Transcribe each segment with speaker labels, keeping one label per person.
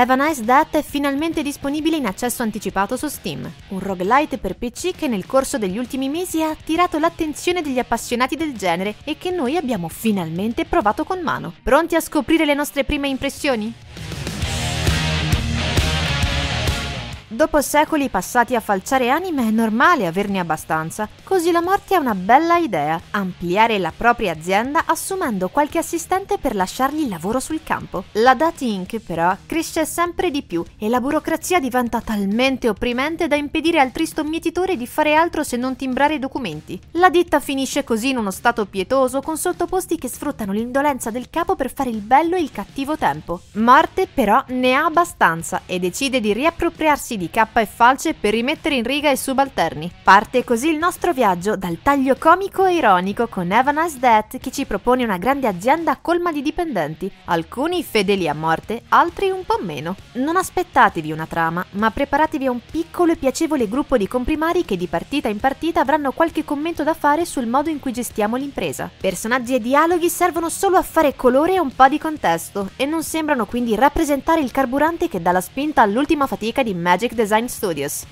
Speaker 1: Have a è finalmente disponibile in accesso anticipato su Steam, un roguelite per PC che nel corso degli ultimi mesi ha attirato l'attenzione degli appassionati del genere e che noi abbiamo finalmente provato con mano. Pronti a scoprire le nostre prime impressioni? Dopo secoli passati a falciare anime è normale averne abbastanza, così la morte ha una bella idea, ampliare la propria azienda assumendo qualche assistente per lasciargli il lavoro sul campo. La Dati Inc. però cresce sempre di più e la burocrazia diventa talmente opprimente da impedire al tristo mietitore di fare altro se non timbrare i documenti. La ditta finisce così in uno stato pietoso con sottoposti che sfruttano l'indolenza del capo per fare il bello e il cattivo tempo. Morte però ne ha abbastanza e decide di riappropriarsi di di Kappa e Falce per rimettere in riga i subalterni. Parte così il nostro viaggio dal taglio comico e ironico con Evan As Death che ci propone una grande azienda colma di dipendenti, alcuni fedeli a morte, altri un po' meno. Non aspettatevi una trama, ma preparatevi a un piccolo e piacevole gruppo di comprimari che di partita in partita avranno qualche commento da fare sul modo in cui gestiamo l'impresa. Personaggi e dialoghi servono solo a fare colore e un po' di contesto e non sembrano quindi rappresentare il carburante che dà la spinta all'ultima fatica di Magic Design Studios.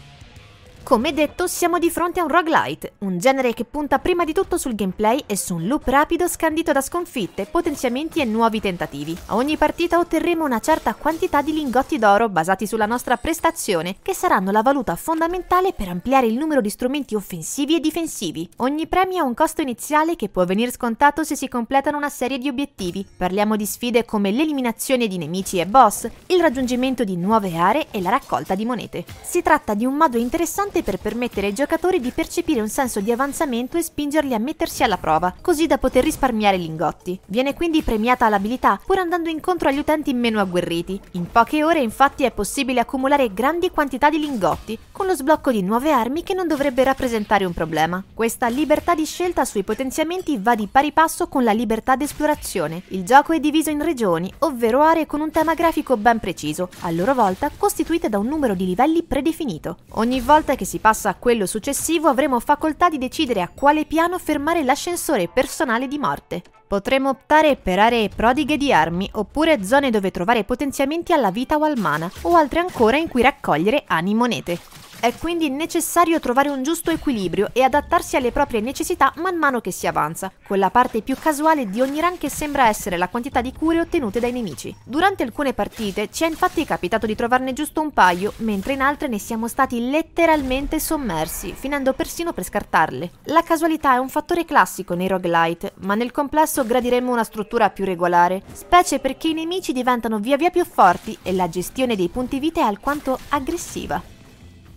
Speaker 1: Come detto, siamo di fronte a un roguelite, un genere che punta prima di tutto sul gameplay e su un loop rapido scandito da sconfitte, potenziamenti e nuovi tentativi. A ogni partita otterremo una certa quantità di lingotti d'oro basati sulla nostra prestazione, che saranno la valuta fondamentale per ampliare il numero di strumenti offensivi e difensivi. Ogni premio ha un costo iniziale che può venire scontato se si completano una serie di obiettivi. Parliamo di sfide come l'eliminazione di nemici e boss, il raggiungimento di nuove aree e la raccolta di monete. Si tratta di un modo interessante adatte per permettere ai giocatori di percepire un senso di avanzamento e spingerli a mettersi alla prova, così da poter risparmiare lingotti. Viene quindi premiata l'abilità, pur andando incontro agli utenti meno agguerriti. In poche ore infatti è possibile accumulare grandi quantità di lingotti, con lo sblocco di nuove armi che non dovrebbe rappresentare un problema. Questa libertà di scelta sui potenziamenti va di pari passo con la libertà d'esplorazione. Il gioco è diviso in regioni, ovvero aree con un tema grafico ben preciso, a loro volta costituite da un numero di livelli predefinito. Ogni volta che si passa a quello successivo avremo facoltà di decidere a quale piano fermare l'ascensore personale di morte. Potremo optare per aree prodighe di armi oppure zone dove trovare potenziamenti alla vita o al mana o altre ancora in cui raccogliere ani monete. È quindi necessario trovare un giusto equilibrio e adattarsi alle proprie necessità man mano che si avanza, con la parte più casuale di ogni run che sembra essere la quantità di cure ottenute dai nemici. Durante alcune partite ci è infatti capitato di trovarne giusto un paio, mentre in altre ne siamo stati letteralmente sommersi, finendo persino per scartarle. La casualità è un fattore classico nei roguelite, ma nel complesso gradiremmo una struttura più regolare, specie perché i nemici diventano via via più forti e la gestione dei punti vita è alquanto aggressiva.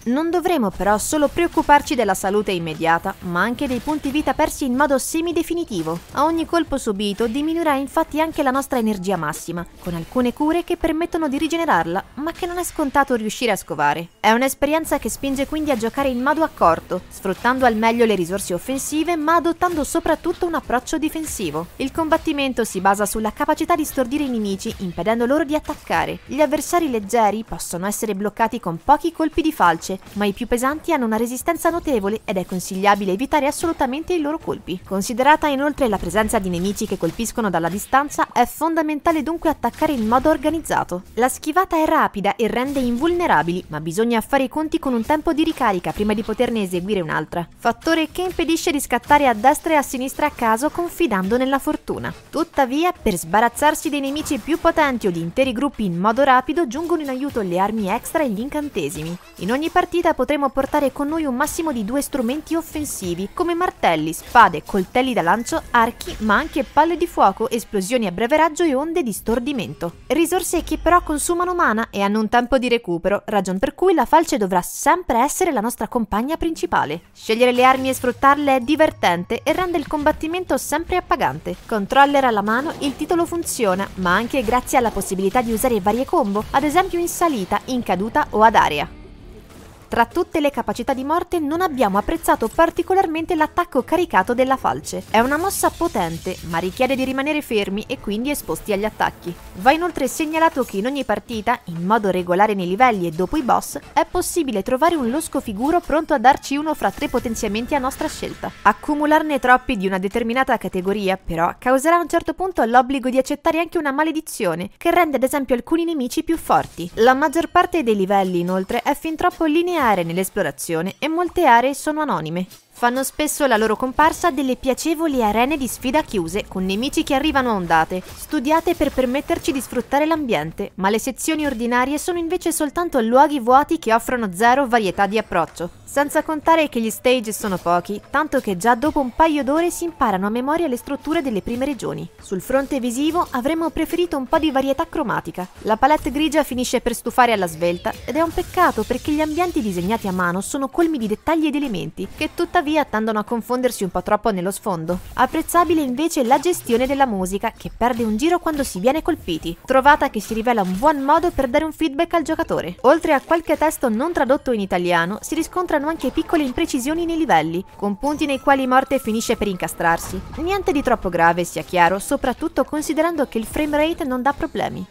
Speaker 1: Non dovremo però solo preoccuparci della salute immediata, ma anche dei punti vita persi in modo semidefinitivo. A ogni colpo subito diminuirà infatti anche la nostra energia massima, con alcune cure che permettono di rigenerarla, ma che non è scontato riuscire a scovare. È un'esperienza che spinge quindi a giocare in modo accorto, sfruttando al meglio le risorse offensive, ma adottando soprattutto un approccio difensivo. Il combattimento si basa sulla capacità di stordire i nemici, impedendo loro di attaccare. Gli avversari leggeri possono essere bloccati con pochi colpi di falce efficace, ma i più pesanti hanno una resistenza notevole ed è consigliabile evitare assolutamente i loro colpi. Considerata inoltre la presenza di nemici che colpiscono dalla distanza, è fondamentale dunque attaccare in modo organizzato. La schivata è rapida e rende invulnerabili, ma bisogna fare i conti con un tempo di ricarica prima di poterne eseguire un'altra. Fattore che impedisce di scattare a destra e a sinistra a caso confidando nella fortuna. Tuttavia, per sbarazzarsi dei nemici più potenti o di interi gruppi in modo rapido, giungono in aiuto le armi extra e gli incantesimi. In ogni partita potremo portare con noi un massimo di due strumenti offensivi, come martelli, spade, coltelli da lancio, archi, ma anche palle di fuoco, esplosioni a breve raggio e onde di stordimento. Risorse che però consumano mana e hanno un tempo di recupero, ragion per cui la falce dovrà sempre essere la nostra compagna principale. Scegliere le armi e sfruttarle è divertente e rende il combattimento sempre appagante. Controller alla mano, il titolo funziona, ma anche grazie alla possibilità di usare varie combo, ad esempio in salita, in caduta o ad aria. Tra tutte le capacità di morte non abbiamo apprezzato particolarmente l'attacco caricato della falce. È una mossa potente, ma richiede di rimanere fermi e quindi esposti agli attacchi. Va inoltre segnalato che in ogni partita, in modo regolare nei livelli e dopo i boss, è possibile trovare un losco figuro pronto a darci uno fra tre potenziamenti a nostra scelta. Accumularne troppi di una determinata categoria, però, causerà a un certo punto l'obbligo di accettare anche una maledizione, che rende ad esempio alcuni nemici più forti. La maggior parte dei livelli, inoltre, è fin troppo lineare accompagnare nell'esplorazione e molte aree sono anonime. Fanno spesso la loro comparsa delle piacevoli arene di sfida chiuse, con nemici che arrivano a ondate, studiate per permetterci di sfruttare l'ambiente, ma le sezioni ordinarie sono invece soltanto luoghi vuoti che offrono zero varietà di approccio. Senza contare che gli stage sono pochi, tanto che già dopo un paio d'ore si imparano a memoria le strutture delle prime regioni. Sul fronte visivo avremmo preferito un po' di varietà cromatica. La palette grigia finisce per stufare alla svelta ed è un peccato perché gli ambienti disegnati a mano sono colmi di dettagli ed elementi che tuttavia via tendono a confondersi un po' troppo nello sfondo. Apprezzabile invece la gestione della musica, che perde un giro quando si viene colpiti, trovata che si rivela un buon modo per dare un feedback al giocatore. Oltre a qualche testo non tradotto in italiano, si riscontrano anche piccole imprecisioni nei livelli, con punti nei quali Morte finisce per incastrarsi. Niente di troppo grave, sia chiaro, soprattutto considerando che il framerate non dà problemi.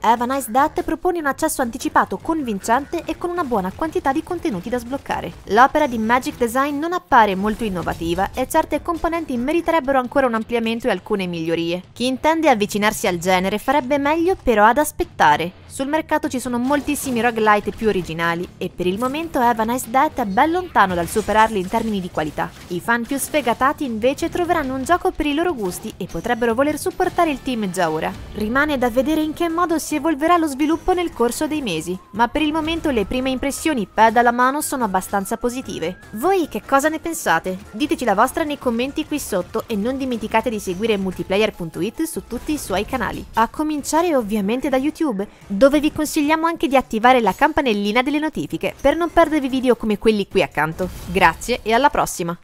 Speaker 1: Evanice Dat propone un accesso anticipato convincente e con una buona quantità di contenuti da sbloccare. L'opera di Magic Design non appare molto innovativa e certe componenti meriterebbero ancora un ampliamento e alcune migliorie. Chi intende avvicinarsi al genere farebbe meglio però ad aspettare. Sul mercato ci sono moltissimi roguelite più originali e per il momento Evanice Dat è ben lontano dal superarli in termini di qualità. I fan più sfegatati invece troveranno un gioco per i loro gusti e potrebbero voler supportare il team già ora. Rimane da vedere in che modo si si evolverà lo sviluppo nel corso dei mesi, ma per il momento le prime impressioni pad alla mano sono abbastanza positive. Voi che cosa ne pensate? Diteci la vostra nei commenti qui sotto e non dimenticate di seguire multiplayer.it su tutti i suoi canali, a cominciare ovviamente da YouTube, dove vi consigliamo anche di attivare la campanellina delle notifiche per non perdervi video come quelli qui accanto. Grazie e alla prossima!